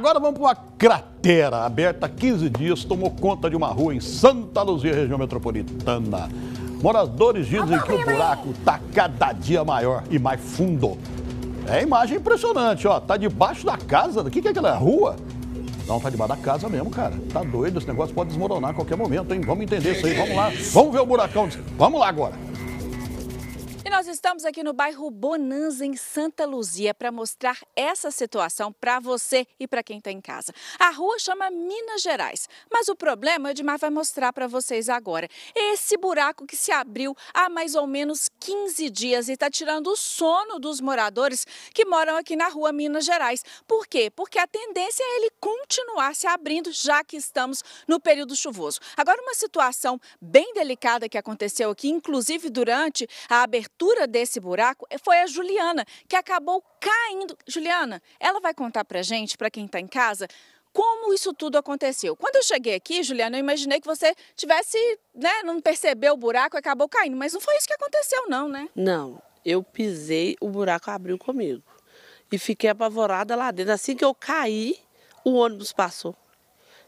Agora vamos para uma cratera aberta há 15 dias, tomou conta de uma rua em Santa Luzia, região metropolitana. Moradores dizem que o buraco está cada dia maior e mais fundo. É imagem impressionante, ó. Tá debaixo da casa. O que, que é aquela rua? Não, tá debaixo da casa mesmo, cara. Tá doido, esse negócio pode desmoronar a qualquer momento, hein? Vamos entender isso aí, vamos lá. Vamos ver o buracão. Vamos lá agora nós estamos aqui no bairro Bonanza, em Santa Luzia, para mostrar essa situação para você e para quem está em casa. A rua chama Minas Gerais, mas o problema, o Edmar vai mostrar para vocês agora. Esse buraco que se abriu há mais ou menos 15 dias e está tirando o sono dos moradores que moram aqui na rua Minas Gerais. Por quê? Porque a tendência é ele continuar se abrindo, já que estamos no período chuvoso. Agora, uma situação bem delicada que aconteceu aqui, inclusive durante a abertura altura desse buraco é, foi a Juliana, que acabou caindo. Juliana, ela vai contar pra gente, para quem está em casa, como isso tudo aconteceu. Quando eu cheguei aqui, Juliana, eu imaginei que você tivesse, né, não percebeu o buraco e acabou caindo, mas não foi isso que aconteceu não, né? Não, eu pisei, o buraco abriu comigo. E fiquei apavorada lá dentro. Assim que eu caí, o ônibus passou.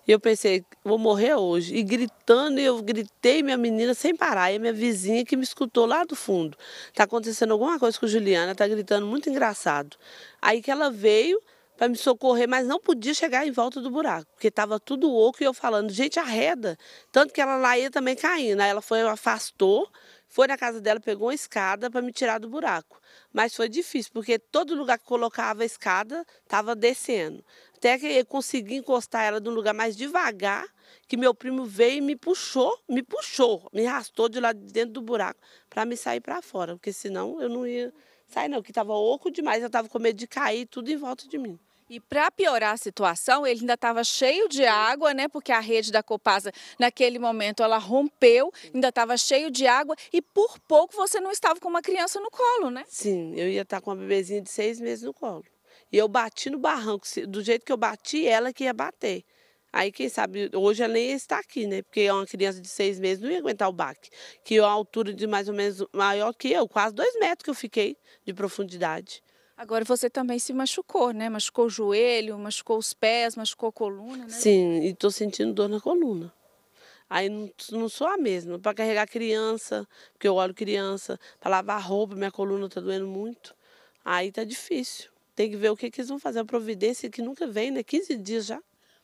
E eu pensei, vou morrer hoje. E gritando, eu gritei minha menina sem parar. E minha vizinha que me escutou lá do fundo. está acontecendo alguma coisa com Juliana, está gritando muito engraçado. Aí que ela veio para me socorrer, mas não podia chegar em volta do buraco, porque estava tudo oco e eu falando, gente, arreda. Tanto que ela lá ia também caindo. Aí ela foi, afastou, foi na casa dela, pegou uma escada para me tirar do buraco. Mas foi difícil, porque todo lugar que colocava a escada estava descendo. Até que eu consegui encostar ela num lugar mais devagar, que meu primo veio e me puxou, me puxou, me arrastou de lá dentro do buraco para me sair para fora, porque senão eu não ia sair não, que estava oco demais, eu estava com medo de cair tudo em volta de mim. E para piorar a situação, ele ainda estava cheio de água, né? Porque a rede da Copasa, naquele momento, ela rompeu, ainda estava cheio de água e por pouco você não estava com uma criança no colo, né? Sim, eu ia estar tá com uma bebezinha de seis meses no colo. E eu bati no barranco, do jeito que eu bati, ela que ia bater. Aí, quem sabe, hoje ela nem ia estar aqui, né? Porque uma criança de seis meses não ia aguentar o baque. Que é altura de mais ou menos maior que eu, quase dois metros que eu fiquei de profundidade. Agora você também se machucou, né? Machucou o joelho, machucou os pés, machucou a coluna, né? Sim, e estou sentindo dor na coluna. Aí não, não sou a mesma. Para carregar criança, porque eu olho criança, para lavar roupa, minha coluna está doendo muito. Aí tá difícil. Tem que ver o que, que eles vão fazer. A providência que nunca vem, né? 15 dias já.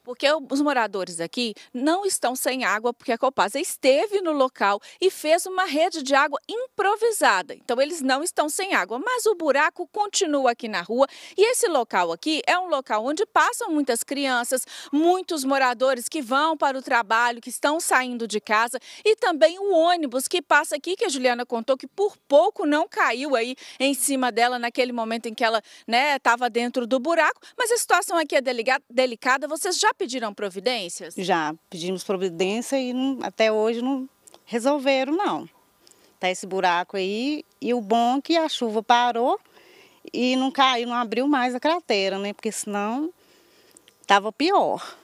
Porque os moradores aqui não estão sem água, porque a Copasa esteve no local e fez uma rede de água improvisada. Então eles não estão sem água, mas o buraco continua aqui na rua e esse local aqui é um local onde passam muitas crianças, muitos moradores que vão para o trabalho, que estão saindo de casa e também o ônibus que passa aqui, que a Juliana contou que por pouco não caiu aí em cima dela naquele momento em que ela estava né, dentro do buraco. Mas a situação aqui é delicada, vocês já pediram providências? Já, pedimos providência e não, até hoje não resolveram, não. Tá esse buraco aí e o bom é que a chuva parou e não caiu, não abriu mais a cratera, né? Porque senão tava pior.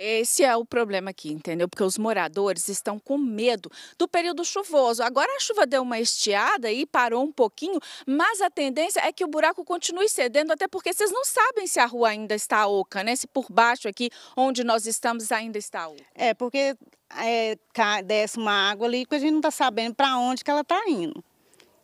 Esse é o problema aqui, entendeu? Porque os moradores estão com medo do período chuvoso. Agora a chuva deu uma estiada e parou um pouquinho, mas a tendência é que o buraco continue cedendo, até porque vocês não sabem se a rua ainda está oca, né? Se por baixo aqui, onde nós estamos, ainda está oca. É, porque é, desce uma água ali que a gente não está sabendo para onde que ela está indo.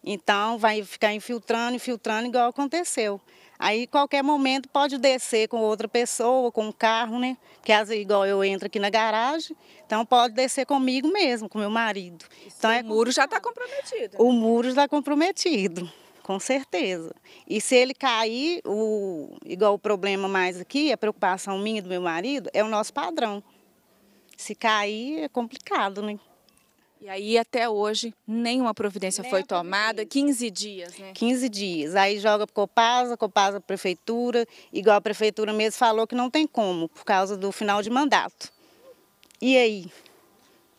Então vai ficar infiltrando, infiltrando, igual aconteceu. Aí qualquer momento pode descer com outra pessoa, com um carro, né? Que às vezes, igual eu entro aqui na garagem, então pode descer comigo mesmo, com meu marido. Isso então, é... Tá né? o muro já está comprometido. O muro está comprometido, com certeza. E se ele cair, o... igual o problema mais aqui, a preocupação minha e do meu marido, é o nosso padrão. Se cair é complicado, né? E aí, até hoje, nenhuma providência Nem foi tomada, providência. 15 dias, né? 15 dias. Aí joga para Copasa, Copasa Prefeitura, igual a Prefeitura mesmo falou que não tem como, por causa do final de mandato. E aí?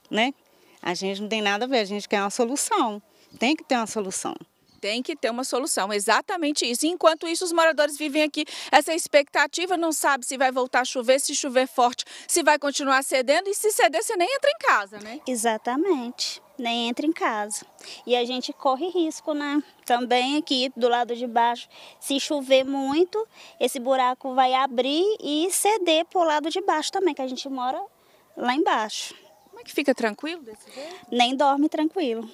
Né? A gente não tem nada a ver, a gente quer uma solução. Tem que ter uma solução. Tem que ter uma solução, exatamente isso. Enquanto isso, os moradores vivem aqui essa expectativa, não sabe se vai voltar a chover, se chover forte, se vai continuar cedendo, e se ceder, você nem entra em casa, né? Exatamente, nem entra em casa. E a gente corre risco, né? Também aqui do lado de baixo, se chover muito, esse buraco vai abrir e ceder para o lado de baixo também, que a gente mora lá embaixo. Como é que fica tranquilo desse jeito? Nem dorme tranquilo.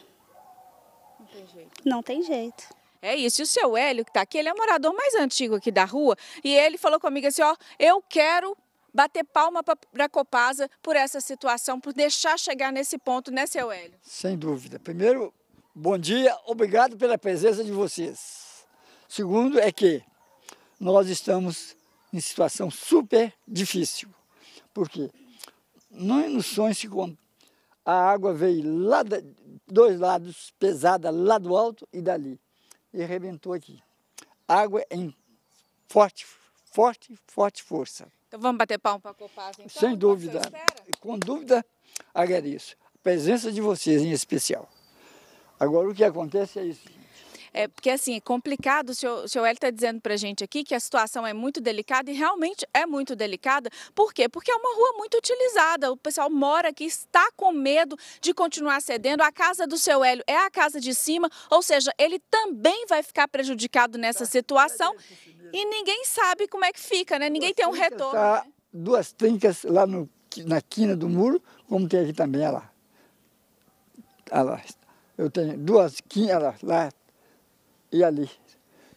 Não tem jeito. É isso. E o seu Hélio, que está aqui, ele é morador mais antigo aqui da rua, e ele falou comigo assim: ó, eu quero bater palma para a Copasa por essa situação, por deixar chegar nesse ponto, né, seu Hélio? Sem dúvida. Primeiro, bom dia, obrigado pela presença de vocês. Segundo, é que nós estamos em situação super difícil, porque não é nos sonho se a água veio lá, dois lados, pesada, lá do alto e dali. E arrebentou aqui. Água é em forte, forte, forte força. Então vamos bater palma para a Copasa, então? Sem dúvida. Com dúvida, agradeço. A presença de vocês em especial. Agora o que acontece é isso. É, porque, assim, é complicado. O senhor, o senhor Hélio está dizendo para a gente aqui que a situação é muito delicada e realmente é muito delicada. Por quê? Porque é uma rua muito utilizada. O pessoal mora aqui, está com medo de continuar cedendo. A casa do seu Hélio é a casa de cima, ou seja, ele também vai ficar prejudicado nessa tá, situação e ninguém sabe como é que fica, né? Ninguém tem um retorno. Tá, né? Duas trincas lá no, na quina do muro, como tem aqui também, olha lá. Olha lá. Eu tenho duas quinas lá e ali.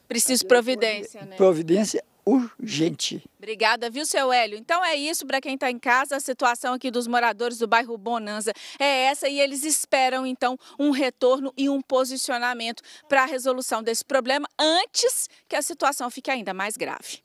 Preciso é providência, né? Providência urgente. Obrigada, viu, seu Hélio? Então é isso para quem está em casa. A situação aqui dos moradores do bairro Bonanza é essa e eles esperam então um retorno e um posicionamento para a resolução desse problema antes que a situação fique ainda mais grave.